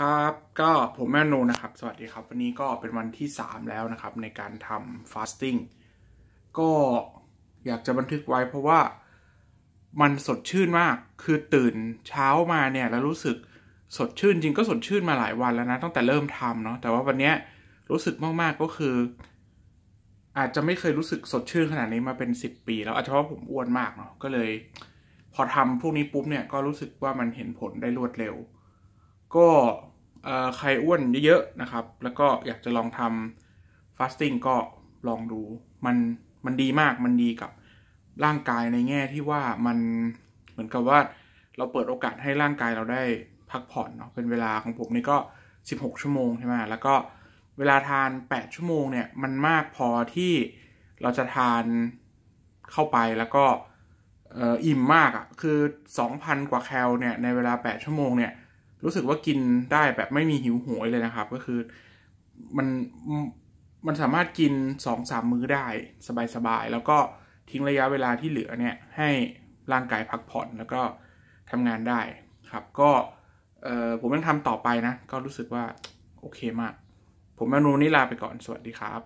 ครับก็ผมแม่นูนะครับสวัสดีครับ วันนี้ก็เป็นวันที่ 3 แล้วนะครับในการทำฟาสติ้งก็อยากจะบันทึกไว้เพราะว่ามันสดชื่นมาก คือตื่นเช้ามาเนี่ยแล้วรู้สึกสดชื่น จริงก็สดชื่นมาหลายวันแล้วนะตั้งแต่เริ่มทำเนาะแต่ว่าวันนี้รู้สึกมากๆก็คือ อาจจะไม่เคยรู้สึกสดชื่นขนาดนี้มาเป็น 10 ปีแล้วอาจจะเพราะผมอ้วนมากเนาะก็เลย พอทำพวกนี้ปุ๊บเนี่ยก็รู้สึกว่ามันเห็นผลได้รวดเร็วก็ใครอ้วนเยอะๆนะครับ แล้วก็อยากจะลองทำฟาสติ้งก็ลองดู มัน มันดีมากมันดีกับร่างกายในแง่ที่ว่ามัน เหมือนกับว่าเราเปิดโอกาสให้ร่างกายเราได้พักผ่อนเนาะ เป็นเวลาของผมนี่ก็ 16 ชั่วโมงใช่ไหม แล้วก็เวลาทาน 8 ชั่วโมงเนี่ย มันมากพอที่เราจะทานเข้าไปแล้วก็อิ่มมากอะ่ะ คือ 2,000กว่าแคลเนี่ย ในเวลา8ชั่วโมงเนี่ยรู้สึกว่ากินได้แบบไม่มีหิวโหยเลยนะครับ ก็คือมันมันสามารถกินสองสามมื้อได้สบายๆ แล้วก็ทิ้งระยะเวลาที่เหลือเนี่ย ให้ร่างกายพักผ่อนแล้วก็ทำงานได้ครับก็ผมยังทำต่อไปนะ ก็รู้สึกว่าโอเคมาก ผมอนุนี้ลาไปก่อน สวัสดีครับ